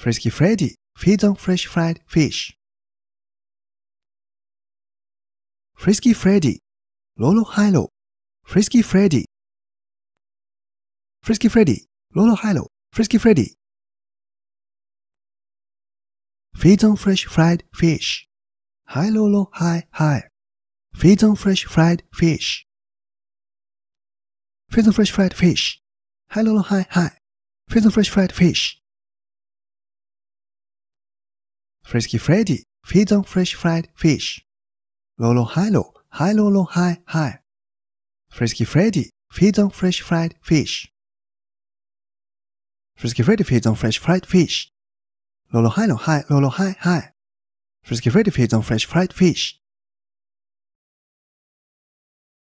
Frisky Freddy feeds on fresh fried fish. Frisky Freddy, Lolo Hilo, Frisky Freddy, Frisky Freddy, Lolo Hilo, Frisky Freddy. Feeds on fresh fried fish. Hi Lolo, hi, hi. Feeds on fresh fried fish. Feeds on fresh fried fish. Hi Lolo, hi, hi. Feeds on fresh fried fish. Frisky Freddy feeds on fresh fried fish. Lolo high low, high lolo hi high high. Frisky Freddy feeds on fresh fried fish. Frisky Freddy feeds on fresh fried fish. Lolo high low high, lolo high high. Frisky Freddy feeds on fresh fried fish.